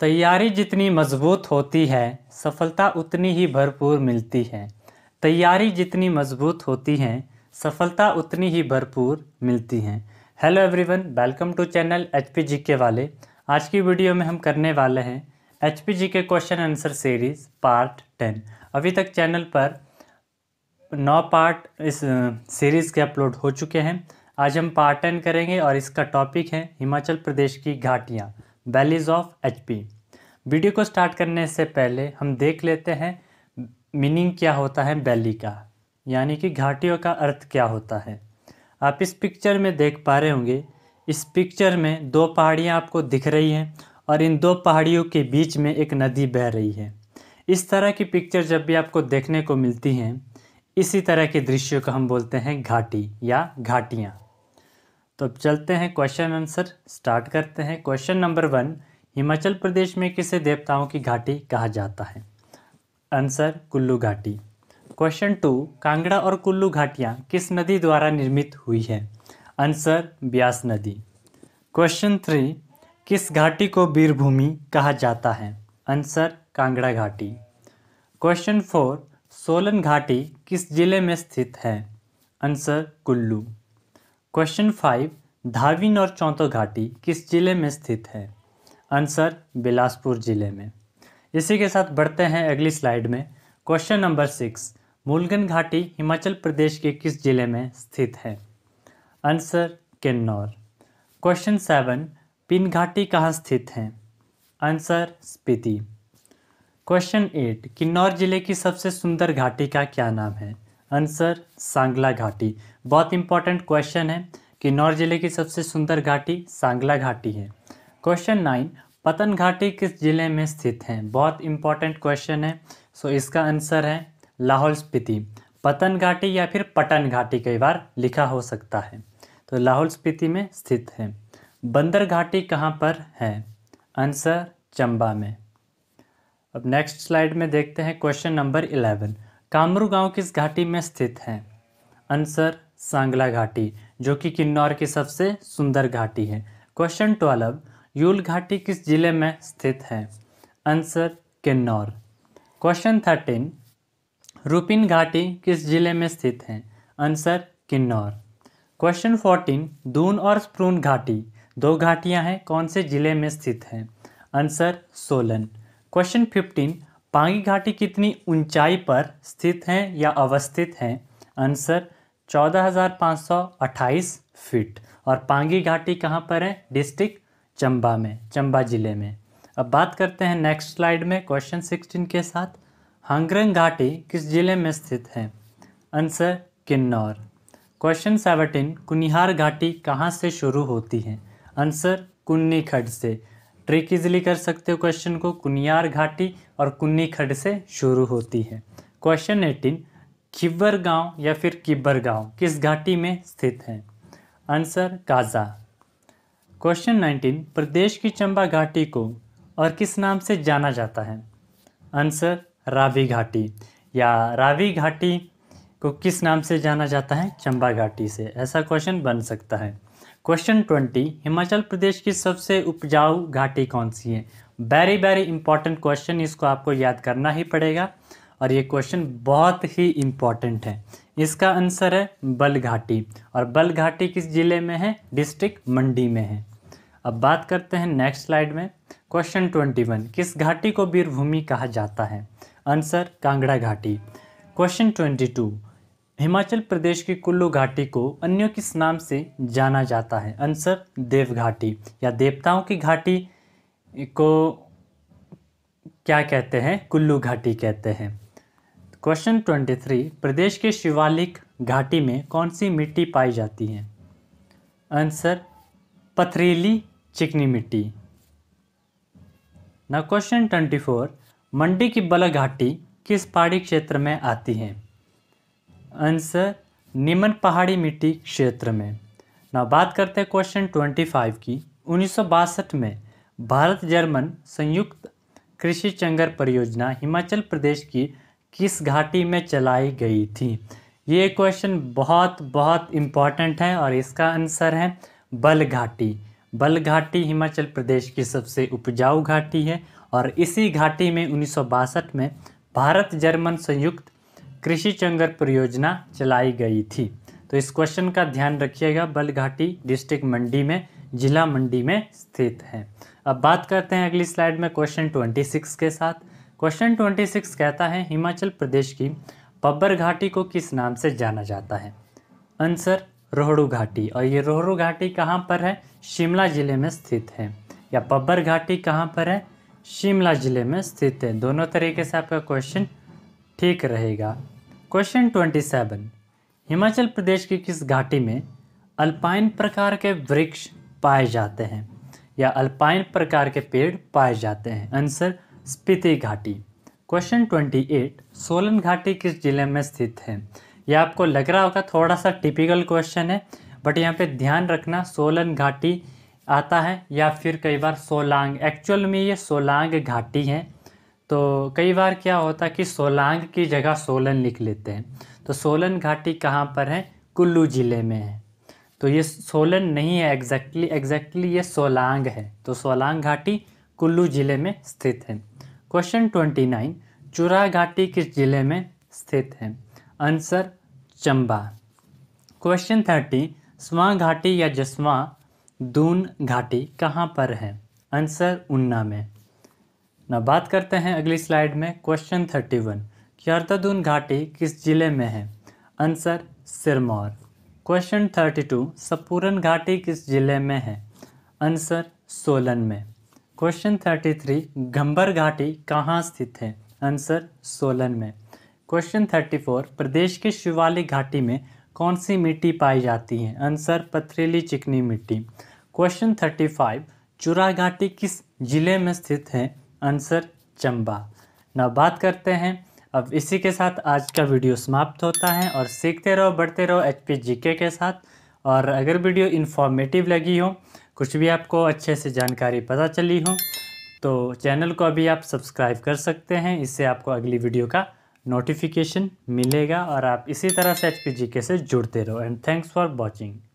तैयारी जितनी मजबूत होती है सफलता उतनी ही भरपूर मिलती है तैयारी जितनी मजबूत होती है सफलता उतनी ही भरपूर मिलती है hello everyone welcome to channel H P G के वाले आज की वीडियो में हम करने वाले हैं एच पी जी के question answer series part ten अभी तक चैनल पर नौ पार्ट इस सीरीज़ के अपलोड हो चुके हैं आज हम पार्ट टेन करेंगे और इसका टॉपिक है हिमाचल प्रदेश की घाटियाँ वैलीज ऑफ पी वीडियो को स्टार्ट करने से पहले हम देख लेते हैं मीनिंग क्या होता है वैली का यानी कि घाटियों का अर्थ क्या होता है आप इस पिक्चर में देख पा रहे होंगे इस पिक्चर में दो पहाड़ियाँ आपको दिख रही हैं और इन दो पहाड़ियों के बीच में एक नदी बह रही है इस तरह की पिक्चर जब भी आपको देखने को मिलती हैं इसी तरह के दृश्यों को हम बोलते हैं घाटी या घाटियाँ तो अब चलते हैं क्वेश्चन आंसर स्टार्ट करते हैं question number one Himachal Pradesh में किसे देवताओं की घाटी कहा जाता है आंसर कुल्लू घाटी क्वेश्चन टू कांगड़ा और कुल्लू घाटियाँ किस नदी द्वारा निर्मित हुई है आंसर ब्यास नदी क्वेश्चन थ्री किस घाटी को वीरभूमि कहा जाता है आंसर कांगड़ा घाटी क्वेश्चन फोर सोलन घाटी किस जिले में स्थित है आंसर कुल्लू क्वेश्चन फाइव धाविन और चौंतो घाटी किस जिले में स्थित है आंसर बिलासपुर जिले में इसी के साथ बढ़ते हैं अगली स्लाइड में क्वेश्चन नंबर सिक्स मूलगन घाटी हिमाचल प्रदेश के किस जिले में स्थित है answer Kinnaur question seven Pin घाटी कहाँ स्थित है answer Spiti question eight Kinnaur जिले की सबसे सुंदर घाटी का क्या नाम है आंसर सांगला घाटी बहुत इंपॉर्टेंट क्वेश्चन है किन्नौर जिले की सबसे सुंदर घाटी सांगला घाटी है क्वेश्चन नाइन पतन घाटी किस जिले में स्थित है बहुत इंपॉर्टेंट क्वेश्चन है सो so, इसका आंसर है लाहौल स्पीति पतन घाटी या फिर पटन घाटी कई बार लिखा हो सकता है तो लाहौल स्पीति में स्थित है बंदर घाटी कहाँ पर है आंसर चंबा में अब नेक्स्ट स्लाइड में देखते हैं क्वेश्चन नंबर इलेवन कामरू गांव किस घाटी में स्थित है आंसर सांगला घाटी जो कि किन्नौर की सबसे सुंदर घाटी है क्वेश्चन ट्वेल्व यूल घाटी किस जिले में स्थित है answer Kinnaur question thirteen Rupin घाटी किस जिले में स्थित है answer Kinnaur question fourteen Doon और स्प्रून घाटी दो घाटियां हैं कौन से जिले में स्थित हैं answer Solan question fifteen Pangi घाटी कितनी ऊंचाई पर स्थित हैं या अवस्थित हैं आंसर 14,528 फीट और पांगी घाटी कहाँ पर है डिस्ट्रिक्ट चंबा में चंबा जिले में अब बात करते हैं नेक्स्ट स्लाइड में क्वेश्चन 16 के साथ हंगरंग घाटी किस जिले में स्थित है answer Kinnaur question seventeen Kunihar घाटी कहाँ से शुरू होती है आंसर कुन्नीखड से ट्रिक इजिली कर सकते हो क्वेश्चन को कुनियार घाटी और कुन्नी खड से शुरू होती है क्वेश्चन एटीन खिब्बर गांव या फिर किब्बर गांव किस घाटी में स्थित है answer Kaza question nineteen Pradesh की चंबा घाटी को और किस नाम से जाना जाता है आंसर रावी घाटी या रावी घाटी को किस नाम से जाना जाता है चंबा घाटी से ऐसा क्वेश्चन बन सकता है क्वेश्चन ट्वेंटी हिमाचल प्रदेश की सबसे उपजाऊ घाटी कौन सी है वेरी वेरी इंपॉर्टेंट क्वेश्चन इसको आपको याद करना ही पड़ेगा और ये क्वेश्चन बहुत ही इम्पॉर्टेंट है इसका आंसर है बल घाटी और बल घाटी किस ज़िले में है डिस्ट्रिक्ट मंडी में है अब बात करते हैं नेक्स्ट स्लाइड में क्वेश्चन ट्वेंटी वन किस घाटी को वीरभूमि कहा जाता है आंसर कांगड़ा घाटी question twenty two Himachal Pradesh की कुल्लू घाटी को अन्यों किस नाम से जाना जाता है आंसर देव घाटी या देवताओं की घाटी को क्या कहते हैं कुल्लू घाटी कहते हैं क्वेश्चन ट्वेंटी थ्री प्रदेश के शिवालिक घाटी में कौन सी मिट्टी पाई जाती है आंसर पथरीली चिकनी मिट्टी ना क्वेश्चन ट्वेंटी फोर मंडी की बला घाटी किस पहाड़ी क्षेत्र में आती है अंश निमन पहाड़ी मिट्टी क्षेत्र में ना बात करते हैं क्वेश्चन ट्वेंटी फाइव की उन्नीस में भारत जर्मन संयुक्त कृषि चंगर परियोजना हिमाचल प्रदेश की किस घाटी में चलाई गई थी ये क्वेश्चन बहुत बहुत इम्पॉर्टेंट है और इसका आंसर है बल घाटी बल घाटी हिमाचल प्रदेश की सबसे उपजाऊ घाटी है और इसी घाटी में उन्नीस में भारत जर्मन संयुक्त कृषि चंगर परियोजना चलाई गई थी तो इस क्वेश्चन का ध्यान रखिएगा बलघाटी डिस्ट्रिक्ट मंडी में जिला मंडी में स्थित है अब बात करते हैं अगली स्लाइड में क्वेश्चन 26 के साथ क्वेश्चन 26 कहता है हिमाचल प्रदेश की पब्बर घाटी को किस नाम से जाना जाता है आंसर रोहड़ू घाटी और ये रोहड़ू घाटी कहाँ पर है शिमला ज़िले में स्थित है या पब्बर घाटी कहाँ पर है शिमला ज़िले में स्थित है दोनों तरीके से आपका क्वेश्चन ठीक रहेगा question twenty seven Himachal Pradesh की किस घाटी में अल्पाइन प्रकार के वृक्ष पाए जाते हैं या अल्पाइन प्रकार के पेड़ पाए जाते हैं आंसर स्पीति घाटी क्वेश्चन ट्वेंटी एट सोलन घाटी किस जिले में स्थित है यह आपको लग रहा होगा थोड़ा सा टिपिकल क्वेश्चन है बट यहाँ पे ध्यान रखना सोलन घाटी आता है या फिर कई बार सोलांग एक्चुअल में ये सोलांग घाटी है तो कई बार क्या होता है कि सोलांग की जगह सोलन लिख लेते हैं तो सोलन घाटी कहाँ पर है कुल्लू ज़िले में है तो ये सोलन नहीं है एग्जैक्टली एग्जैक्टली ये सोलांग है तो सोलांग घाटी कुल्लू ज़िले में स्थित है क्वेश्चन ट्वेंटी नाइन चुरा घाटी किस ज़िले में स्थित है आंसर चंबा क्वेश्चन थर्टी स्वा घाटी या जसवा दून घाटी कहाँ पर है आंसर उन्ना में ना बात करते हैं अगली स्लाइड में क्वेश्चन थर्टी वन क्यारतादून घाटी किस जिले में है answer Sirmaur question thirty two सपूरन घाटी किस जिले में है आंसर सोलन में क्वेश्चन थर्टी थ्री गंबर घाटी कहाँ स्थित है आंसर सोलन में क्वेश्चन थर्टी फोर प्रदेश के शिवालिक घाटी में कौन सी मिट्टी पाई जाती है आंसर पथरीली चिकनी मिट्टी क्वेश्चन थर्टी फाइव चुरा घाटी किस जिले में स्थित है आंसर चंबा ना बात करते हैं अब इसी के साथ आज का वीडियो समाप्त होता है और सीखते रहो बढ़ते रहो एच पी के साथ और अगर वीडियो इन्फॉर्मेटिव लगी हो कुछ भी आपको अच्छे से जानकारी पता चली हो तो चैनल को अभी आप सब्सक्राइब कर सकते हैं इससे आपको अगली वीडियो का नोटिफिकेशन मिलेगा और आप इसी तरह से एच से जुड़ते रहो एंड थैंक्स फॉर वॉचिंग